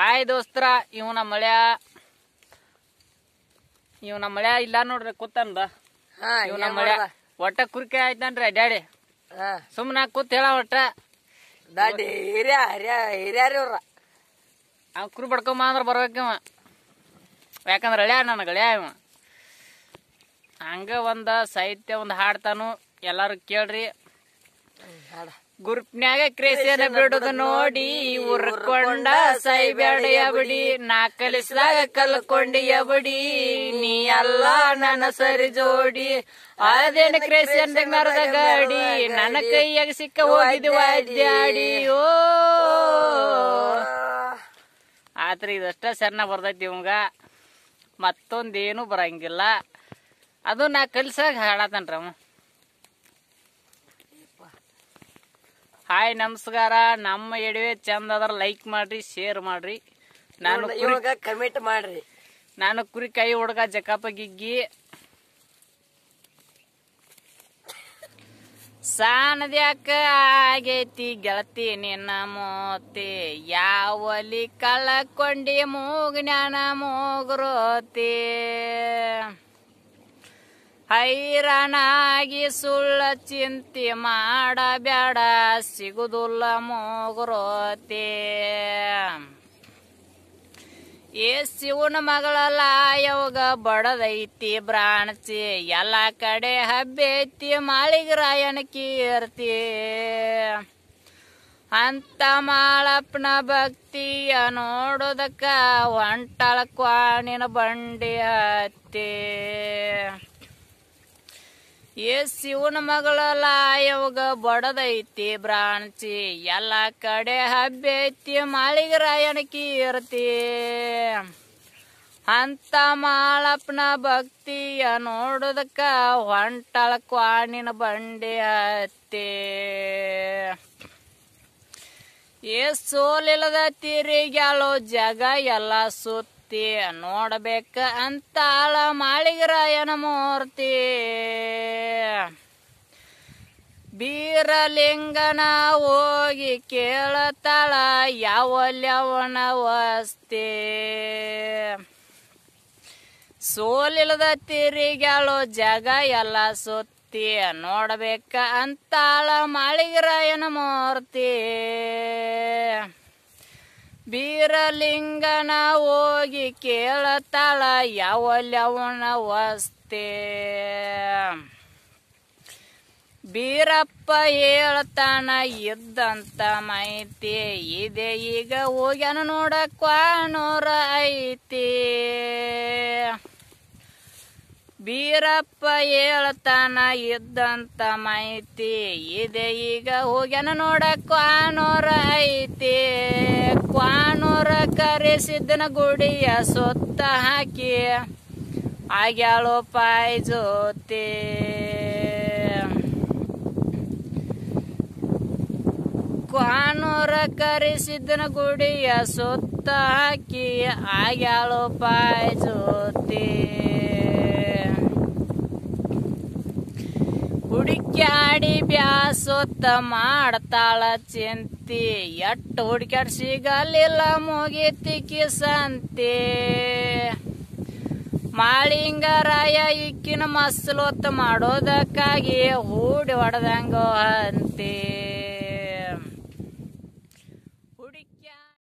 hi ದೋಸ್ತರ ಇವನ ಮಳ್ಯಾ ಇವನ ಮಳ್ಯಾ ಇಲ್ಲ ನೋಡ್ರಿ ಕೂತನ್ ಇವನ ಮಳ್ಯಾ ಒಟ್ಟ ಕುರ್ಕೆ ಆಯ್ತಾನ್ರಿ ಡ್ಯಾಡಿ ಸುಮ್ಮನ ಕೂತ್ ಹೇಳ ಒಟ್ಟ ದಾಡಿ ಹಿರಿಯ ಹಿರಿಯ ಹಿರಿಯವ್ರ ಅವ್ ಕುರು ಬಡ್ಕೊಂಬ ಅಂದ್ರ ಬರ್ಬೇಕಿವ ಯಾಕಂದ್ರೆ ಅಳ್ಯಾ ನನ್ ಗಳ್ಯಾ ಇವ ಹಂಗ ಒಂದ ಸಾಹಿತ್ಯ ಒಂದ್ ಹಾಡ್ತಾನು ಎಲ್ಲಾರು ಕೇಳ್ರಿ ಹಾಡ ಗುರುಪ್ನ್ಯಾಗ ಕ್ರೇಸಿಯನ್ನ ಬಿಡುದು ನೋಡಿ ಉರ್ಕೊಂಡ ಸೈಬ್ಯಾಡಿಯ ಬಿಡಿ ನಾ ಕಲಿಸಿದಾಗ ಕಲ್ಕೊಂಡಿಯ ಬಿಡಿ ನೀ ಅಲ್ಲ ನನ್ನ ಸರಿ ಜೋಡಿ ಅದೇನ ಕ್ರೇಸಿಯನ್ ಮರದ ಗಾಡಿ ನನ್ನ ಕೈಯಾಗ ಸಿಕ್ಕ ಹೋಗಿದ್ವಿ ವಾದ್ಯಾಡಿ ಓ ಆದ್ರೆ ಇದಷ್ಟ ಸಣ್ಣ ಬರ್ತೈತಿ ಇವಂಗ ಮತ್ತೊಂದೇನು ಬರಂಗಿಲ್ಲ ಅದು ನಾ ಕಲ್ಸಾಗ ಹಾಡತನ್ರಮ್ಮ ಹಾಯ್ ನಮಸ್ಕಾರ ನಮ್ಮ ಎಡವೆ ಚಂದ ಅದ್ರ ಲೈಕ್ ಮಾಡ್ರಿ ಶೇರ್ ಮಾಡ್ರಿ ನಾನು ಕಮೆಂಟ್ ಮಾಡ್ರಿ ನಾನು ಕುರಿ ಕೈ ಹುಡುಗ ಜಕಾಪ ಗಿಗ್ಗಿ ಸಾನದ್ಯಾಕ ಆಗೈತಿ ಗೆಳತಿ ನಿನ್ನ ಮೋತಿ ಯಾವಲಿ ಕಳ್ಕೊಂಡಿ ನಾನ ಮೂಗ್ರೋತಿ ಹೈರಣಾಗಿ ಸುಳ್ಳ ಚಿಂತೆ ಮಾಡಬೇಡ ಸಿಗುದುಲ್ಲ ಮೋಗುರೋತಿ ಏ ಶಿವನ ಮಗಳಲ್ಲ ಯಾವಾಗ ಬಡದೈತಿ ಬ್ರಾಣಚಿ ಎಲ್ಲ ಕಡೆ ಹಬ್ಬೈತಿ ಮಾಳಿಗರಾಯನ ಕೀರ್ತಿ ಅಂತ ಮಾಳಪ್ಪನ ಭಕ್ತಿಯ ನೋಡೋದಕ್ಕ ಒಂಟಳ ಕ್ವಾಣಿನ ಬಂಡಿ ಹತ್ತಿ ಏ ಶಿವನ ಮಗಳ ಲಾಯವಾಗ ಬಡದೈತಿ ಬ್ರಾಂಚಿ ಎಲ್ಲ ಕಡೆ ಹಬ್ಬೈತಿ ಐತಿ ಮಾಳಿಗೆ ಕೀರ್ತಿ ಅಂತ ಮಾಳಪ್ಪನ ಭಕ್ತಿಯ ನೋಡೋದಕ್ಕ ಹೊಂಟಳ ಕ್ವಾಣಿನ ಬಂಡಿ ಹತ್ತಿ ಏ ಸೋಲಿಲ್ಲದ ತಿರುಗ್ಯಾಲೋ ಜಗ ಎಲ್ಲ ಸುತ್ತಿ ನೋಡಬೇಕ ಅಂತಾಳ ಮಾಳಿಗರಾಯನ ಮೂರ್ತಿ ಬೀರಲಿಂಗನ ಹೋಗಿ ಕೇಳತಾಳ ಯಾವ ಲವಣ ವಸ್ತಿ ಸೋಲಿಲ್ಲದ ತಿರಿಗಳು ಜಗ ಎಲ್ಲ ಸುತ್ತಿ ನೋಡಬೇಕ ಅಂತಾಳ ಮಾಳಿಗರಾಯನ ಮೂರ್ತಿ ಬೀರಲಿಂಗನ ಹೋಗಿ ಕೇಳತಾಳ ಯಾವ ಲವಣ ವಸ್ತಿ ಬೀರಪ್ಪ ಹೇಳ್ತಾನ ಇದ್ದಂತ ಮೈತಿ ಇದೆ ಈಗ ಹೋಗ್ಯಾನ ನೋಡಕ್ವಾನೂರ ಐತಿ ಬೀರಪ್ಪ ಹೇಳ್ತಾನ ಇದ್ದಂತ ಮೈತಿ ಇದೆ ಈಗ ಹೋಗ್ಯಾನ ನೋಡಕ್ವಾನೂರ ಐತಿ ಕ್ವಾನೂರ ಕರೆಸಿದ್ದನ ಗುಡಿಯ ಸುತ್ತ ಹಾಕಿ ಆಗ್ಯಾಳು ಪಾಯ್ ಜೋತಿ ಕ್ವಾನೂರ ಕರೆಸಿದ್ದನ ಗುಡಿಯ ಸುತ್ತ ಹಾಕಿ ಆಗ್ಯಾಳು ಜೊತೆ ಹುಡುಕ್ಯಾಡಿ ಬ್ಯಾಸೊತ್ತ ಮಾಡ್ತಾಳ ಚಿಂತಿ ಎಟ್ಟು ಹುಡುಕ್ಯಾಡ್ ಸಿಗಲಿಲ್ಲ ಮುಗೀತಿ ಕಿಸಂತಿ ಮಾಳಿಂಗರಾಯ ಇಕ್ಕಿನ ಮಸಲೊತ್ತ ಮಾಡೋದಕ್ಕಾಗಿ ಹೂಡಿ ಹೊಡೆದಂಗೋ ಅಂತೇ